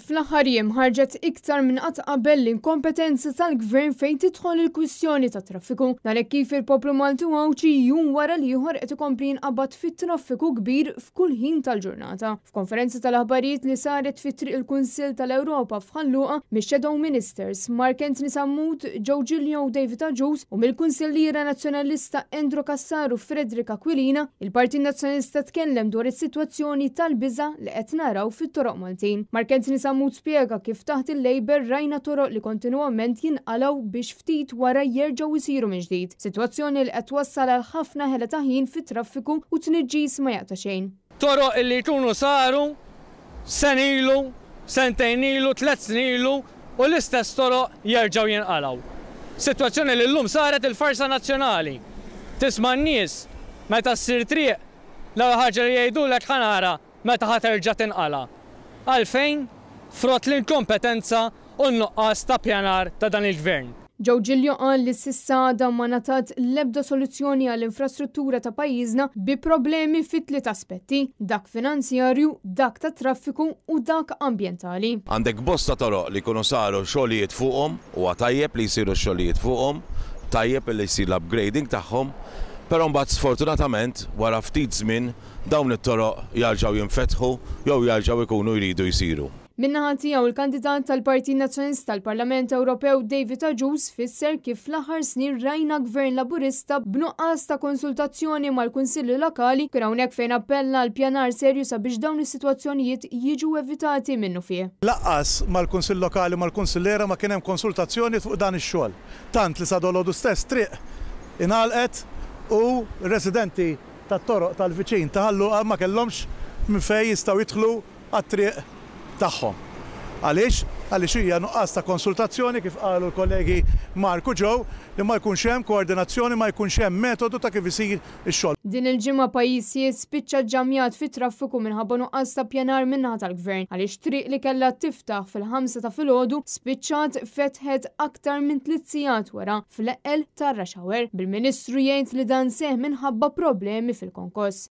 Fl-aħħar jiem ħarġet iktar minn qatt qabel l-inkompetenzi tal-gvern fejn tidħol il-kwistjoni ta' traffiku għalhekk kif il-poplu Malti għawċi jum wara li ieħor qed ikompli jinqabad fit-traffiku kbir f'kull ħin tal-ġurnata. F'konferenza tal-aħbarijiet li saret fit-triq il-Kunsill tal-Ewropa f'Ħalluqa mix-Shadow Ministers Mark Anthony Sammut, Joe Gilio David Aġus u mill kunsilliera Nazzjonalista Endro Kassaru Fredrik Aquilina, il-Partit Nazzjonalista tkellem dwar is-sitwazzjoni tal-biża li qed naraw fit-toroq Maltin. Mark Anthony Samut spiega kif taħt il-Labor rajna toroq li kontinuament jinqalaw biex ftit wara jerġgħu jisiru minn ġdid. Sitwazzjoni li qed wassal għal ħafna ħela taħin fit-traffiku u tniġġis ma jaqta xejn. Toroq li jkunu saru senilu, sentejnilu, tlet snilu u l-istess toroq jerġgħu jinqalaw. Situazzjoni li l-lum saret il-farsa nazzjonali. Tisma' n-nies meta ssir triq l ħaġa li jgħidu l ekħanara ħanara meta ħaterġa tinqala. Għalfejn frott l-inkompetenza u n-nuqqas ta' pjanar ta' dan il-gvern. Ġew Ġilju qal li sissa dan ma natat l-ebda soluzzjoni għall-infrastruttura ta' pajjiżna bi problemi fit tliet aspetti, dak finanzjarju, dak ta' traffiku u dak ambjentali. Għandek bosta toroq li kunu saru xogħlijiet fuqhom u għatajjeb li jsiru xogħlijiet fuqhom, tajjeb li jsir l-upgrading tagħhom, però mbagħad sfortunatament wara ftit żmien dawn it-toroq jarġgħu jinfetħu jew jarġgħu jkunu jridu jsiru. Minnaħa tiegħu il-kandidat tal parti Nazjonist tal-Parlament Ewropew David Aġus fisser kif fl-aħħar snin rajna gvern laburista b'nuqqas ta' konsultazzjoni mal-Kunsilli Lokali kien hawnhekk fejn appella l pjanar serju sabiex dawn is-sitwazzjonijiet jiġu evitati minnu fih. Laqqas mal-Kunsill Lokali mal-Kunsillera ma kien hemm konsultazzjoni fuq dan ix-xogħol. Tant li sadolodu stess triq inalqet u residenti tat-toroq tal-viċin taħallu ma kellhomx minn fej jistgħu jidħlu għat-triq tagħhom. Għaliex? Għaliex hija nuqqas ta' konsultazzjoni kif qalu l-kollegi Marku Ġew li ma jkunx hemm koordinazzjoni ma jkunx hemm metodu ta' kif isir ix-xogħol. Din il-ġimgħa pajjiż spiċċa ġamjat fit-traffiku minħabba nuqqas ta' pjanar minnaħa tal-gvern għaliex triq li kellha tiftaħ fil-ħamsa ta' filgħodu spiċċat fetħet aktar minn tliet sigħat wara fl-eqel tar-raxawer bil-Ministru jgħid li dan seħ minħabba problemi fil konkos